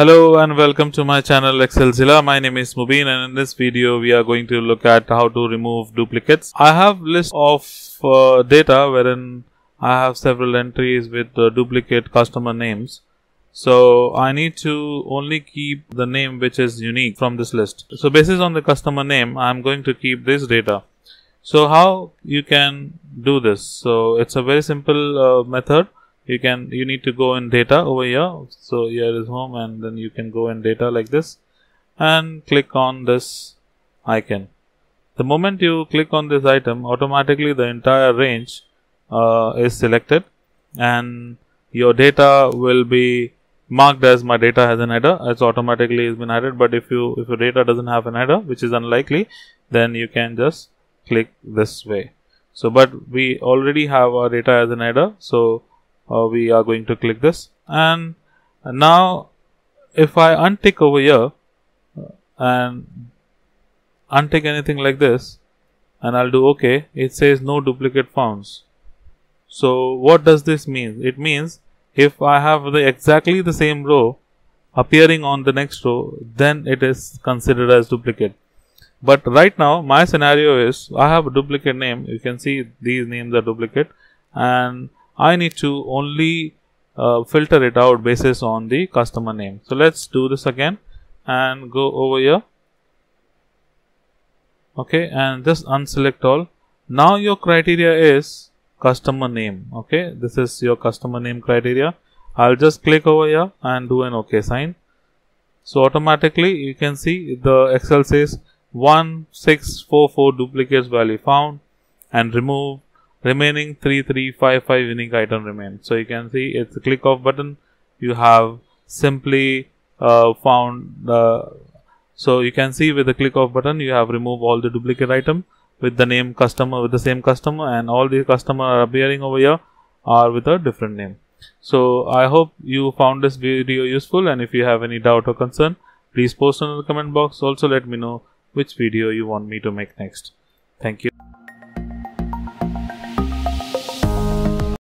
Hello and welcome to my channel Excelzilla. My name is Mubin and in this video we are going to look at how to remove duplicates. I have list of uh, data wherein I have several entries with uh, duplicate customer names. So I need to only keep the name which is unique from this list. So basis on the customer name I am going to keep this data. So how you can do this? So it's a very simple uh, method you can you need to go in data over here so here is home and then you can go in data like this and click on this icon the moment you click on this item automatically the entire range uh, is selected and your data will be marked as my data has an header it's automatically has been added but if you if your data doesn't have an header which is unlikely then you can just click this way so but we already have our data as an header so uh, we are going to click this and now if I untick over here uh, and untick anything like this and I'll do OK it says no duplicate founds so what does this mean it means if I have the exactly the same row appearing on the next row then it is considered as duplicate but right now my scenario is I have a duplicate name you can see these names are duplicate and I need to only uh, filter it out basis on the customer name. So let's do this again and go over here. Okay, and just unselect all. Now your criteria is customer name. Okay, this is your customer name criteria. I'll just click over here and do an OK sign. So automatically you can see the Excel says 1644 duplicates value found and remove remaining 3355 unique item remain so you can see it's a click of button you have simply uh, found the so you can see with the click of button you have removed all the duplicate item with the name customer with the same customer and all the customer are appearing over here are with a different name so i hope you found this video useful and if you have any doubt or concern please post in the comment box also let me know which video you want me to make next thank you